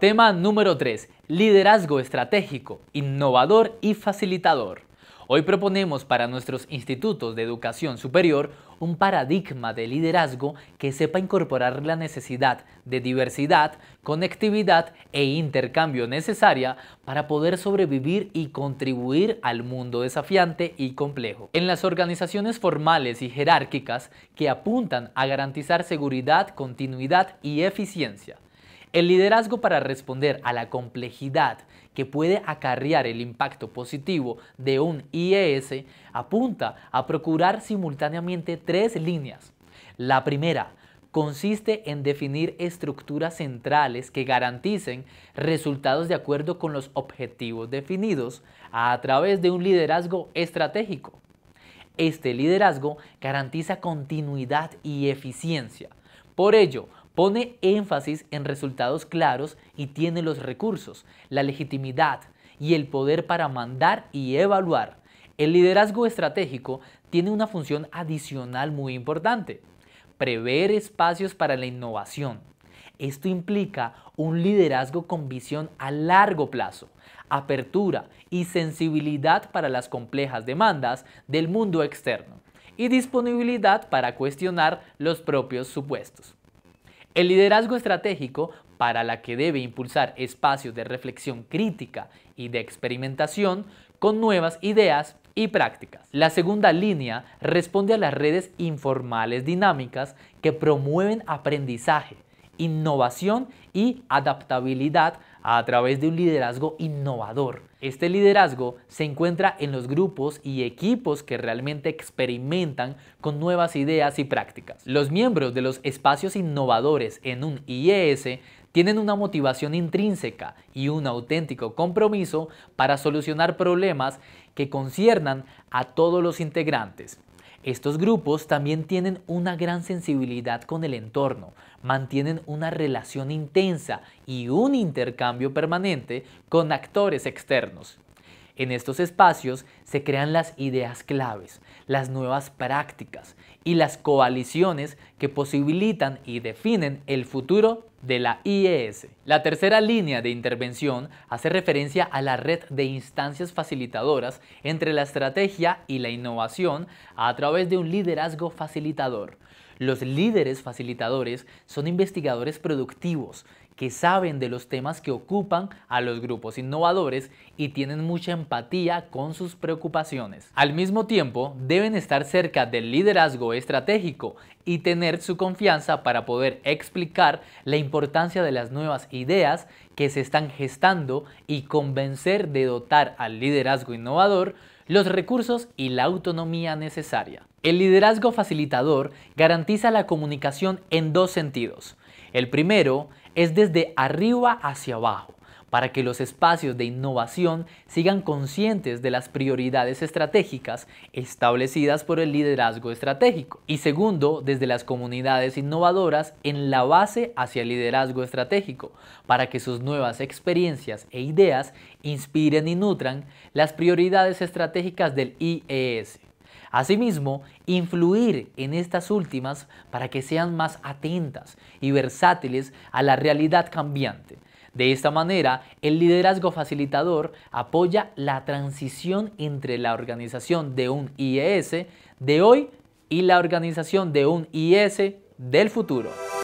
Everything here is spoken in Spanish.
Tema número 3. Liderazgo estratégico, innovador y facilitador. Hoy proponemos para nuestros institutos de educación superior un paradigma de liderazgo que sepa incorporar la necesidad de diversidad, conectividad e intercambio necesaria para poder sobrevivir y contribuir al mundo desafiante y complejo. En las organizaciones formales y jerárquicas que apuntan a garantizar seguridad, continuidad y eficiencia el liderazgo para responder a la complejidad que puede acarrear el impacto positivo de un IES apunta a procurar simultáneamente tres líneas. La primera consiste en definir estructuras centrales que garanticen resultados de acuerdo con los objetivos definidos a través de un liderazgo estratégico. Este liderazgo garantiza continuidad y eficiencia. Por ello, Pone énfasis en resultados claros y tiene los recursos, la legitimidad y el poder para mandar y evaluar. El liderazgo estratégico tiene una función adicional muy importante, prever espacios para la innovación. Esto implica un liderazgo con visión a largo plazo, apertura y sensibilidad para las complejas demandas del mundo externo y disponibilidad para cuestionar los propios supuestos. El liderazgo estratégico, para la que debe impulsar espacios de reflexión crítica y de experimentación con nuevas ideas y prácticas. La segunda línea responde a las redes informales dinámicas que promueven aprendizaje, innovación y adaptabilidad a través de un liderazgo innovador. Este liderazgo se encuentra en los grupos y equipos que realmente experimentan con nuevas ideas y prácticas. Los miembros de los espacios innovadores en un IES tienen una motivación intrínseca y un auténtico compromiso para solucionar problemas que conciernan a todos los integrantes estos grupos también tienen una gran sensibilidad con el entorno, mantienen una relación intensa y un intercambio permanente con actores externos. En estos espacios se crean las ideas claves, las nuevas prácticas y las coaliciones que posibilitan y definen el futuro de la IES. La tercera línea de intervención hace referencia a la red de instancias facilitadoras entre la estrategia y la innovación a través de un liderazgo facilitador. Los líderes facilitadores son investigadores productivos que saben de los temas que ocupan a los grupos innovadores y tienen mucha empatía con sus preocupaciones. Al mismo tiempo, deben estar cerca del liderazgo estratégico y tener su confianza para poder explicar la importancia de las nuevas ideas que se están gestando y convencer de dotar al liderazgo innovador los recursos y la autonomía necesaria. El liderazgo facilitador garantiza la comunicación en dos sentidos. El primero es desde arriba hacia abajo para que los espacios de innovación sigan conscientes de las prioridades estratégicas establecidas por el liderazgo estratégico. Y segundo, desde las comunidades innovadoras en la base hacia el liderazgo estratégico, para que sus nuevas experiencias e ideas inspiren y nutran las prioridades estratégicas del IES. Asimismo, influir en estas últimas para que sean más atentas y versátiles a la realidad cambiante, de esta manera, el liderazgo facilitador apoya la transición entre la organización de un IES de hoy y la organización de un IES del futuro.